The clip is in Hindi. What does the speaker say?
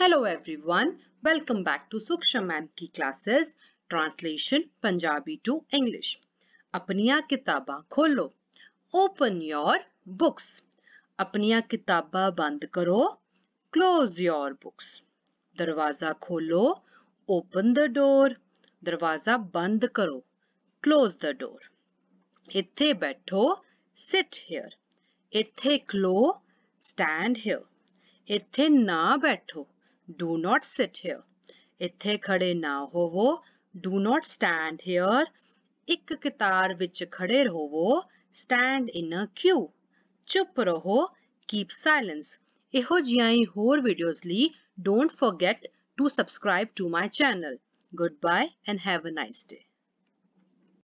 hello everyone welcome back to Sukshma ma'am की classes translation Punjabi to English अपनिया किताबा खोलो ओपन योर बुक्स अपनिया किताबा बंद करो क्लोज योर बुक्स दरवाजा खोलो ओपन द डोर दरवाजा बंद करो क्लोज द डोर इथे बैठो सिट हेयर इथे खलो स्टैंड हेयर इथे ना बैठो डू नॉट सिट हियर ਇੱਥੇ ਖੜੇ ਨਾ ਹੋਵੋ ਡੂ ਨਾਟ ਸਟੈਂਡ ਹੇਅਰ ਇੱਕ ਕਤਾਰ ਵਿੱਚ ਖੜੇ ਰਹੋ ਸਟੈਂਡ ਇਨ ਅ ਕਿਊ ਚੁੱਪ ਰਹੋ ਕੀਪ ਸਾਇਲੈਂਸ ਇਹੋ ਜਿਹੀਆਂ ਹੀ ਹੋਰ ਵੀਡੀਓਜ਼ ਲਈ don't forget to subscribe to my channel goodbye and have a nice day